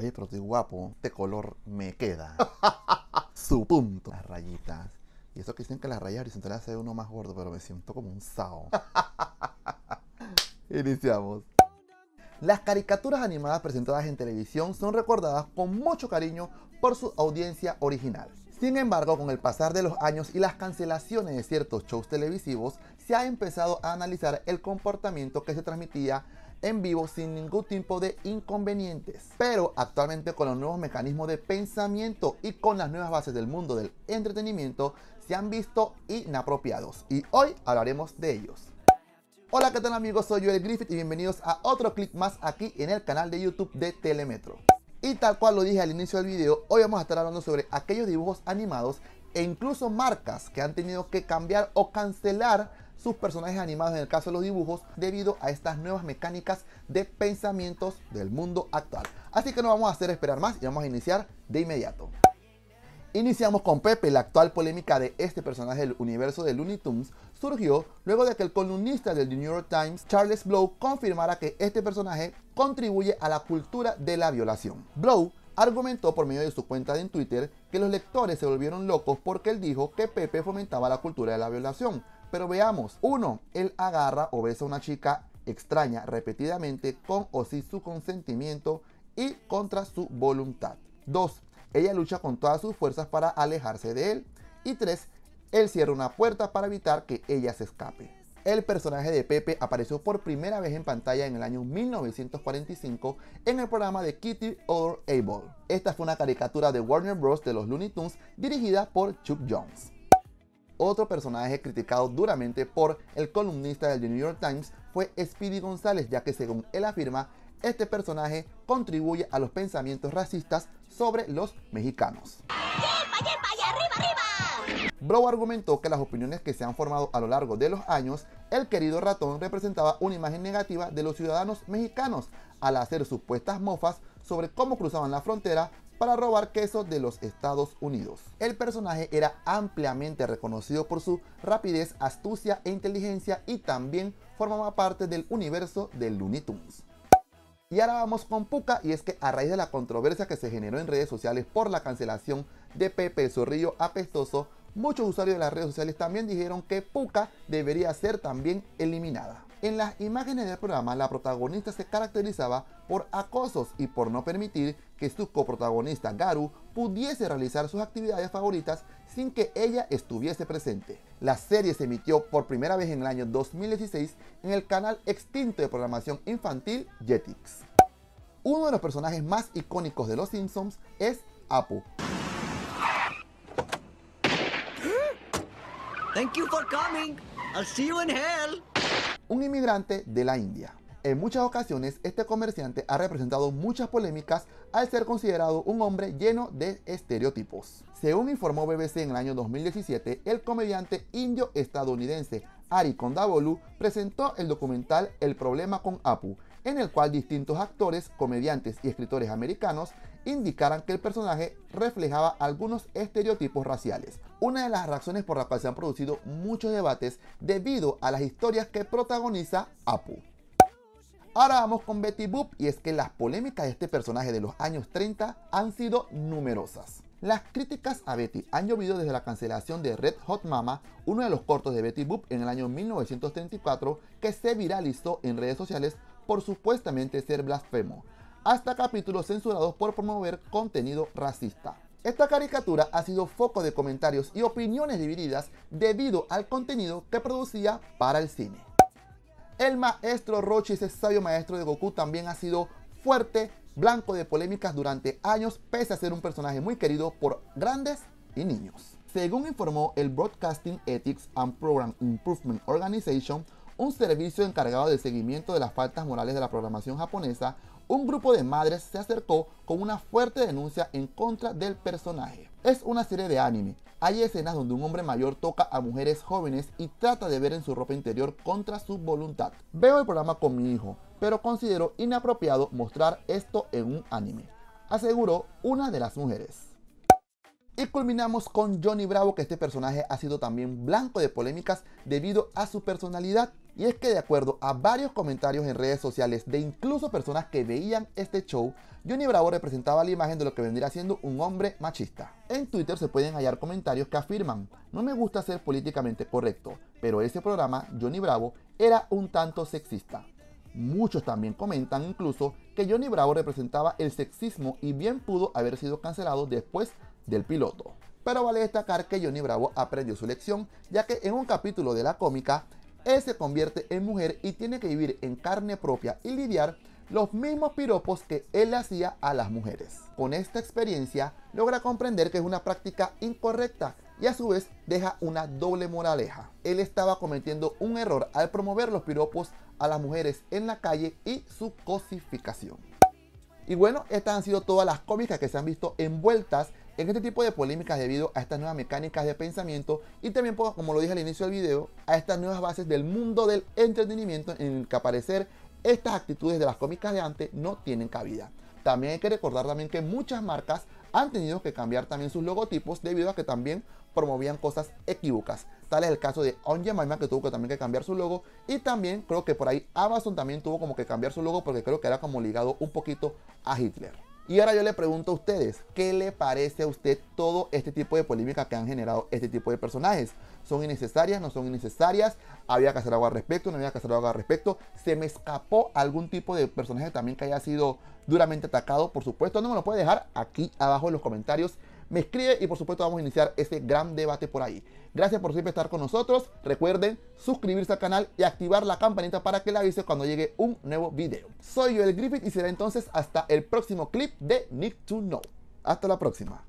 Oye, pero estoy guapo, este color me queda. Su punto. Las rayitas. Y eso que dicen que las rayas horizontales hace uno más gordo, pero me siento como un sao. Iniciamos. Las caricaturas animadas presentadas en televisión son recordadas con mucho cariño por su audiencia original. Sin embargo, con el pasar de los años y las cancelaciones de ciertos shows televisivos, se ha empezado a analizar el comportamiento que se transmitía en vivo sin ningún tipo de inconvenientes. Pero actualmente con los nuevos mecanismos de pensamiento y con las nuevas bases del mundo del entretenimiento se han visto inapropiados y hoy hablaremos de ellos. Hola, ¿qué tal amigos? Soy el Griffith y bienvenidos a otro clip más aquí en el canal de YouTube de Telemetro. Y tal cual lo dije al inicio del video, hoy vamos a estar hablando sobre aquellos dibujos animados e incluso marcas que han tenido que cambiar o cancelar sus personajes animados en el caso de los dibujos debido a estas nuevas mecánicas de pensamientos del mundo actual. Así que no vamos a hacer esperar más y vamos a iniciar de inmediato. Iniciamos con Pepe, la actual polémica de este personaje del universo de Looney Tunes surgió luego de que el columnista del New York Times, Charles Blow, confirmara que este personaje contribuye a la cultura de la violación. Blow argumentó por medio de su cuenta en Twitter que los lectores se volvieron locos porque él dijo que Pepe fomentaba la cultura de la violación, pero veamos, 1. él agarra o besa a una chica extraña repetidamente con o sin su consentimiento y contra su voluntad. 2. Ella lucha con todas sus fuerzas para alejarse de él. Y 3. Él cierra una puerta para evitar que ella se escape. El personaje de Pepe apareció por primera vez en pantalla en el año 1945 en el programa de Kitty or Able. Esta fue una caricatura de Warner Bros. de los Looney Tunes dirigida por Chuck Jones. Otro personaje criticado duramente por el columnista del New York Times fue Speedy González, ya que según él afirma, este personaje contribuye a los pensamientos racistas sobre los mexicanos. ¡Yepa, Bro argumentó que las opiniones que se han formado a lo largo de los años, el querido ratón representaba una imagen negativa de los ciudadanos mexicanos al hacer supuestas mofas sobre cómo cruzaban la frontera para robar queso de los Estados Unidos. El personaje era ampliamente reconocido por su rapidez, astucia e inteligencia y también formaba parte del universo de Looney Tunes. Y ahora vamos con Puka y es que a raíz de la controversia que se generó en redes sociales por la cancelación de Pepe el Zorrillo apestoso, muchos usuarios de las redes sociales también dijeron que Puka debería ser también eliminada. En las imágenes del programa, la protagonista se caracterizaba por acosos y por no permitir que su coprotagonista Garu pudiese realizar sus actividades favoritas sin que ella estuviese presente. La serie se emitió por primera vez en el año 2016 en el canal extinto de programación infantil Jetix. Uno de los personajes más icónicos de Los Simpsons es Apu. Thank you for coming. I'll see you in hell un inmigrante de la India. En muchas ocasiones este comerciante ha representado muchas polémicas al ser considerado un hombre lleno de estereotipos. Según informó BBC en el año 2017, el comediante indio-estadounidense Ari Kondabolu presentó el documental El problema con Apu, en el cual distintos actores, comediantes y escritores americanos indicaran que el personaje reflejaba algunos estereotipos raciales, una de las razones por la cual se han producido muchos debates debido a las historias que protagoniza Apu. Ahora vamos con Betty Boop y es que las polémicas de este personaje de los años 30 han sido numerosas. Las críticas a Betty han llovido desde la cancelación de Red Hot Mama, uno de los cortos de Betty Boop en el año 1934 que se viralizó en redes sociales por supuestamente ser blasfemo, hasta capítulos censurados por promover contenido racista. Esta caricatura ha sido foco de comentarios y opiniones divididas debido al contenido que producía para el cine. El maestro Rochi, ese sabio maestro de Goku, también ha sido fuerte blanco de polémicas durante años, pese a ser un personaje muy querido por grandes y niños. Según informó el Broadcasting Ethics and Program Improvement Organization, un servicio encargado del seguimiento de las faltas morales de la programación japonesa, un grupo de madres se acercó con una fuerte denuncia en contra del personaje. Es una serie de anime. Hay escenas donde un hombre mayor toca a mujeres jóvenes y trata de ver en su ropa interior contra su voluntad. Veo el programa con mi hijo, pero considero inapropiado mostrar esto en un anime, aseguró una de las mujeres. Y culminamos con Johnny Bravo, que este personaje ha sido también blanco de polémicas debido a su personalidad. Y es que de acuerdo a varios comentarios en redes sociales de incluso personas que veían este show, Johnny Bravo representaba la imagen de lo que vendría siendo un hombre machista. En Twitter se pueden hallar comentarios que afirman, no me gusta ser políticamente correcto, pero ese programa, Johnny Bravo, era un tanto sexista. Muchos también comentan incluso que Johnny Bravo representaba el sexismo y bien pudo haber sido cancelado después del piloto. Pero vale destacar que Johnny Bravo aprendió su lección, ya que en un capítulo de la cómica, él se convierte en mujer y tiene que vivir en carne propia y lidiar los mismos piropos que él hacía a las mujeres. Con esta experiencia logra comprender que es una práctica incorrecta y a su vez deja una doble moraleja. Él estaba cometiendo un error al promover los piropos a las mujeres en la calle y su cosificación. Y bueno, estas han sido todas las cómicas que se han visto envueltas en este tipo de polémicas debido a estas nuevas mecánicas de pensamiento y también, pues, como lo dije al inicio del video, a estas nuevas bases del mundo del entretenimiento en el que aparecer estas actitudes de las cómicas de antes no tienen cabida. También hay que recordar también que muchas marcas han tenido que cambiar también sus logotipos debido a que también promovían cosas equívocas. Tal es el caso de On que tuvo que también que cambiar su logo y también creo que por ahí Amazon también tuvo como que cambiar su logo porque creo que era como ligado un poquito a Hitler. Y ahora yo le pregunto a ustedes, ¿qué le parece a usted todo este tipo de polémica que han generado este tipo de personajes? ¿Son innecesarias? ¿No son innecesarias? ¿Había que hacer algo al respecto? ¿No había que hacer algo al respecto? ¿Se me escapó algún tipo de personaje también que haya sido duramente atacado? Por supuesto, no me lo puede dejar aquí abajo en los comentarios me escribe y por supuesto vamos a iniciar ese gran debate por ahí. Gracias por siempre estar con nosotros. Recuerden suscribirse al canal y activar la campanita para que la avise cuando llegue un nuevo video. Soy yo el Griffith y será entonces hasta el próximo clip de Nick to Know. Hasta la próxima.